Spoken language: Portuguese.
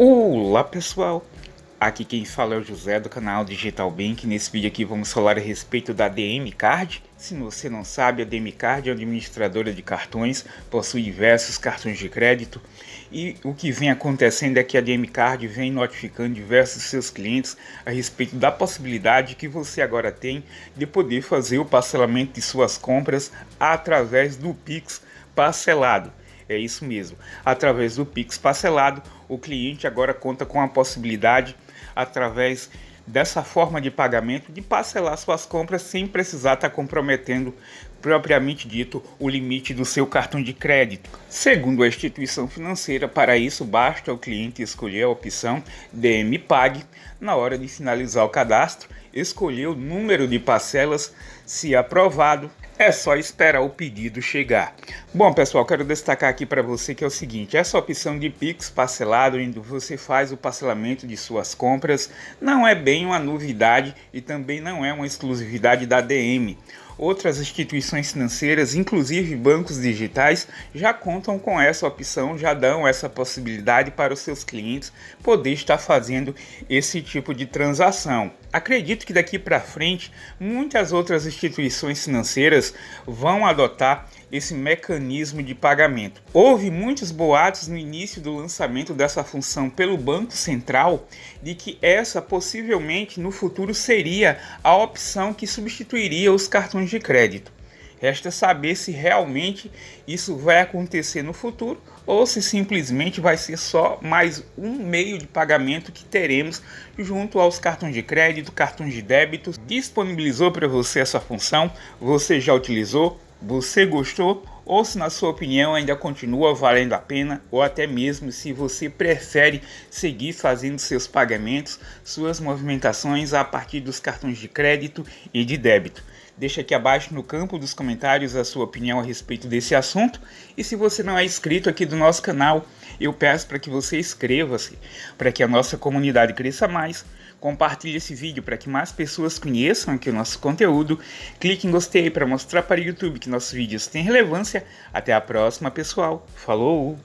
Olá pessoal, aqui quem fala é o José do canal Digital Bank. Nesse vídeo aqui vamos falar a respeito da DM Card. Se você não sabe, a DM Card é administradora de cartões, possui diversos cartões de crédito e o que vem acontecendo é que a DM Card vem notificando diversos seus clientes a respeito da possibilidade que você agora tem de poder fazer o parcelamento de suas compras através do Pix parcelado. É isso mesmo. Através do Pix parcelado, o cliente agora conta com a possibilidade, através dessa forma de pagamento, de parcelar suas compras sem precisar estar comprometendo propriamente dito o limite do seu cartão de crédito. Segundo a instituição financeira, para isso basta o cliente escolher a opção DM Pague na hora de finalizar o cadastro escolher o número de parcelas. Se aprovado, é só esperar o pedido chegar. Bom, pessoal, quero destacar aqui para você que é o seguinte: essa opção de Pix parcelado, onde você faz o parcelamento de suas compras, não é bem uma novidade e também não é uma exclusividade da DM. Outras instituições financeiras, inclusive bancos digitais, já contam com essa opção, já dão essa possibilidade para os seus clientes poder estar fazendo esse tipo de transação. Acredito que daqui para frente muitas outras instituições financeiras vão adotar esse mecanismo de pagamento. Houve muitos boatos no início do lançamento dessa função pelo Banco Central de que essa possivelmente no futuro seria a opção que substituiria os cartões de crédito. Resta saber se realmente isso vai acontecer no futuro ou se simplesmente vai ser só mais um meio de pagamento que teremos junto aos cartões de crédito, cartões de débito. Disponibilizou para você essa função? Você já utilizou? Você gostou? Ou se na sua opinião ainda continua valendo a pena, ou até mesmo se você prefere seguir fazendo seus pagamentos, suas movimentações a partir dos cartões de crédito e de débito. Deixa aqui abaixo no campo dos comentários a sua opinião a respeito desse assunto. E se você não é inscrito aqui do nosso canal, eu peço para que você inscreva-se para que a nossa comunidade cresça mais. Compartilhe esse vídeo para que mais pessoas conheçam aqui o nosso conteúdo. Clique em gostei para mostrar para o YouTube que nossos vídeos têm relevância. Até a próxima, pessoal. Falou!